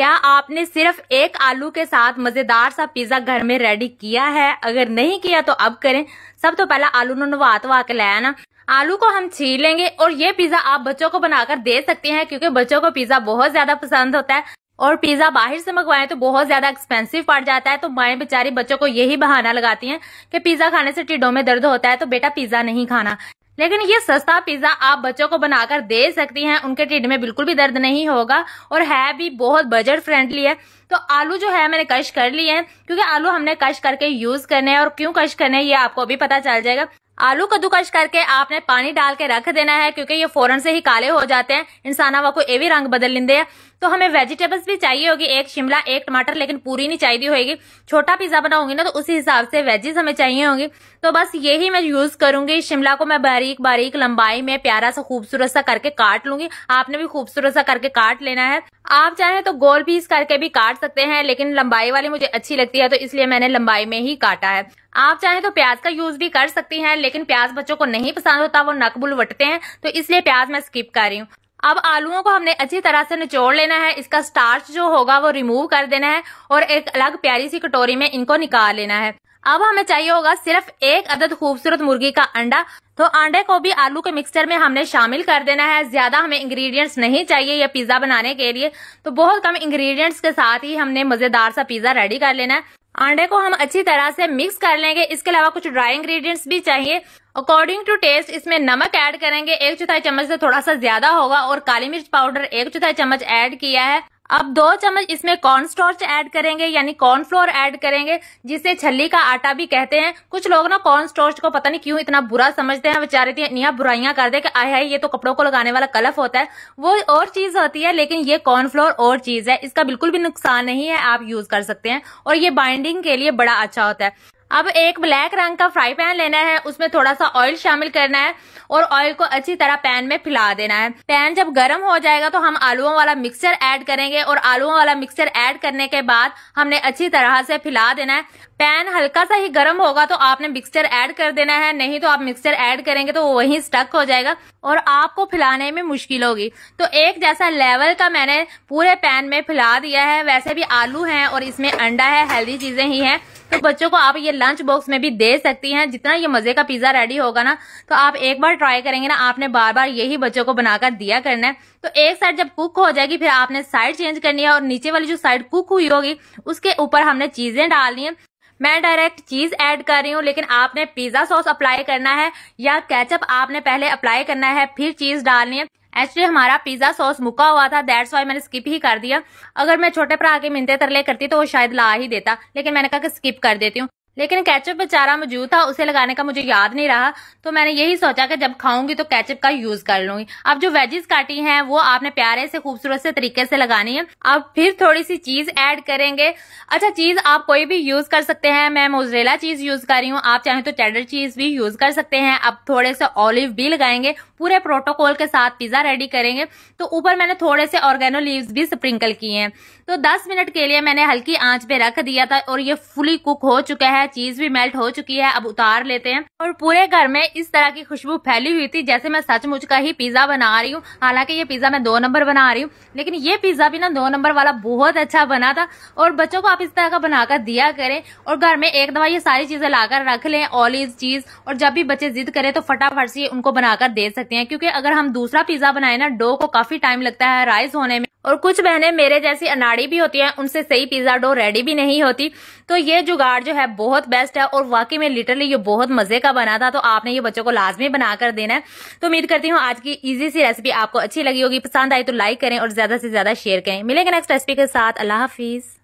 क्या आपने सिर्फ एक आलू के साथ मजेदार सा पिज्जा घर में रेडी किया है अगर नहीं किया तो अब करें सब तो पहला आलू नवा तवा के लाया ना आलू को हम छीन लेंगे और ये पिज्जा आप बच्चों को बनाकर दे सकते हैं क्योंकि बच्चों को पिज्जा बहुत ज्यादा पसंद होता है और पिज्जा बाहर से मंगवाएं तो बहुत ज्यादा एक्सपेंसिव पड़ जाता है तो माए बेचारी बच्चों को यही बहाना लगाती हैं कि पिज्जा खाने से टिड्डों में दर्द होता है तो बेटा पिज्जा नहीं खाना लेकिन ये सस्ता पिज्जा आप बच्चों को बनाकर दे सकती हैं उनके टिड में बिल्कुल भी दर्द नहीं होगा और है भी बहुत बजट फ्रेंडली है तो आलू जो है मैंने कश कर लिए हैं क्योंकि आलू हमने कश करके यूज करने हैं और क्यों कश करने हैं ये आपको अभी पता चल जाएगा आलू कश करके आपने पानी डाल के रख देना है क्योंकि ये फौरन से ही काले हो जाते हैं इंसाना वाको ये भी रंग बदल लेंगे तो हमें वेजिटेबल्स भी चाहिए होगी एक शिमला एक टमाटर लेकिन पूरी नहीं चाहिए होगी छोटा पिज्जा बनाऊंगी ना तो उसी हिसाब से वेजेस हमें चाहिए होंगी तो बस यही मैं यूज करूंगी शिमला को मैं बारीक बारीक लंबाई में प्यारा सा खूबसूरत सा करके काट लूंगी आपने भी खूबसूरत सा करके काट लेना है आप चाहें तो गोल पीस करके भी काट सकते हैं लेकिन लंबाई वाली मुझे अच्छी लगती है तो इसलिए मैंने लंबाई में ही काटा है आप चाहें तो प्याज का यूज भी कर सकती हैं लेकिन प्याज बच्चों को नहीं पसंद होता वो नकबुल वटते हैं तो इसलिए प्याज मैं स्किप कर रही हूँ अब आलूओं को हमने अच्छी तरह से निचोड़ लेना है इसका स्टार्च जो होगा वो रिमूव कर देना है और एक अलग प्यारी सी कटोरी में इनको निकाल लेना है अब हमें चाहिए होगा सिर्फ एक अदद खूबसूरत मुर्गी का अंडा तो अंडे को भी आलू के मिक्सचर में हमने शामिल कर देना है ज्यादा हमें इंग्रेडिएंट्स नहीं चाहिए यह पिज्जा बनाने के लिए तो बहुत कम इंग्रेडिएंट्स के साथ ही हमने मजेदार सा पिज्जा रेडी कर लेना है अंडे को हम अच्छी तरह से मिक्स कर लेंगे इसके अलावा कुछ ड्राई इंग्रेडिएंट्स भी चाहिए अकॉर्डिंग टू टेस्ट इसमें नमक ऐड करेंगे एक चौथाई चम्मच से थोड़ा सा ज्यादा होगा और काली मिर्च पाउडर एक चौथाई चम्मच ऐड किया है अब दो चम्मच इसमें कॉर्नस्टॉर्च ऐड करेंगे यानी कॉर्नफ्लोर ऐड करेंगे जिसे छली का आटा भी कहते हैं कुछ लोग ना कॉर्नस्टॉर्च को पता नहीं क्यों इतना बुरा समझते हैं बेचारे यहाँ बुराइयां कर दे कि आए आई ये तो कपड़ों को लगाने वाला कलफ होता है वो और चीज होती है लेकिन ये कॉर्नफ्लोर और चीज है इसका बिल्कुल भी नुकसान नहीं है आप यूज कर सकते हैं और ये बाइंडिंग के लिए बड़ा अच्छा होता है अब एक ब्लैक रंग का फ्राई पैन लेना है उसमें थोड़ा सा ऑयल शामिल करना है और ऑयल को अच्छी तरह पैन में फिला देना है पैन जब गर्म हो जाएगा तो हम आलुओं वाला मिक्सर ऐड करेंगे और आलुओं वाला मिक्सर ऐड करने के बाद हमने अच्छी तरह से फिला देना है पैन हल्का सा ही गर्म होगा तो आपने मिक्सचर ऐड कर देना है नहीं तो आप मिक्सचर ऐड करेंगे तो वो वहीं स्टक हो जाएगा और आपको फिलाने में मुश्किल होगी तो एक जैसा लेवल का मैंने पूरे पैन में फिला दिया है वैसे भी आलू हैं और इसमें अंडा है हेल्दी चीजें ही हैं तो बच्चों को आप ये लंच बॉक्स में भी दे सकती हैं जितना ये मजे का पिज्जा रेडी होगा ना तो आप एक बार ट्राई करेंगे ना आपने बार बार यही बच्चों को बनाकर दिया करना है तो एक साइड जब कुक हो जाएगी फिर आपने साइड चेंज करनी है और नीचे वाली जो साइड कुक हुई होगी उसके ऊपर हमने चीजें डालनी है मैं डायरेक्ट चीज ऐड कर रही हूँ लेकिन आपने पिज्जा सॉस अप्लाई करना है या कैचअप आपने पहले अप्लाई करना है फिर चीज डालनी है एक्चुअली हमारा पिज्जा सॉस मुका हुआ था दैट्स वाई मैंने स्किप ही कर दिया अगर मैं छोटे पर के मिनते तरले करती तो वो शायद ला ही देता लेकिन मैंने कहा कि स्किप कर देती हूँ लेकिन कैचअप चारा मौजूद था उसे लगाने का मुझे याद नहीं रहा तो मैंने यही सोचा कि जब खाऊंगी तो कैचअप का यूज कर लूंगी अब जो वेजेस काटी हैं वो आपने प्यारे से खूबसूरत से तरीके से लगानी है अब फिर थोड़ी सी चीज ऐड करेंगे अच्छा चीज आप कोई भी यूज कर सकते हैं मैं मोजरेला चीज यूज कर रही हूँ आप चाहें तो चेडर चीज भी यूज कर सकते हैं अब थोड़े से ऑलिव भी लगाएंगे पूरे प्रोटोकॉल के साथ पिज्जा रेडी करेंगे तो ऊपर मैंने थोड़े से ऑर्गेनो लीव भी स्प्रिंकल किए हैं तो दस मिनट के लिए मैंने हल्की आंच पे रख दिया था और ये फुली कुक हो चुका है चीज भी मेल्ट हो चुकी है अब उतार लेते हैं और पूरे घर में इस तरह की खुशबू फैली हुई थी जैसे मैं सचमुच का ही पिज्जा बना रही हूँ हालांकि ये पिज्जा मैं दो नंबर बना रही हूँ लेकिन ये पिज्जा भी ना दो नंबर वाला बहुत अच्छा बना था और बच्चों को आप इस तरह का बनाकर दिया करें और घर में एक दफा ये सारी चीजें लाकर रख लें ऑलिव चीज और जब भी बच्चे जिद करें तो फटाफट से उनको बनाकर दे सकते हैं क्योंकि अगर हम दूसरा पिज्जा बनाए ना डो को काफी टाइम लगता है राइस होने में और कुछ बहनें मेरे जैसी अनाड़ी भी होती हैं उनसे सही पिज्जा डो रेडी भी नहीं होती तो ये जुगाड़ जो है बहुत बेस्ट है और वाकई में लिटरली ये बहुत मजे का बना था तो आपने ये बच्चों को लाजमी बनाकर देना है तो उम्मीद करती हूँ आज की इजी सी रेसिपी आपको अच्छी लगी होगी पसंद आई तो लाइक करें और ज्यादा से ज्यादा शेयर करें मिलेगा नेक्स्ट रेसिपी के साथ अल्लाह हाफिज़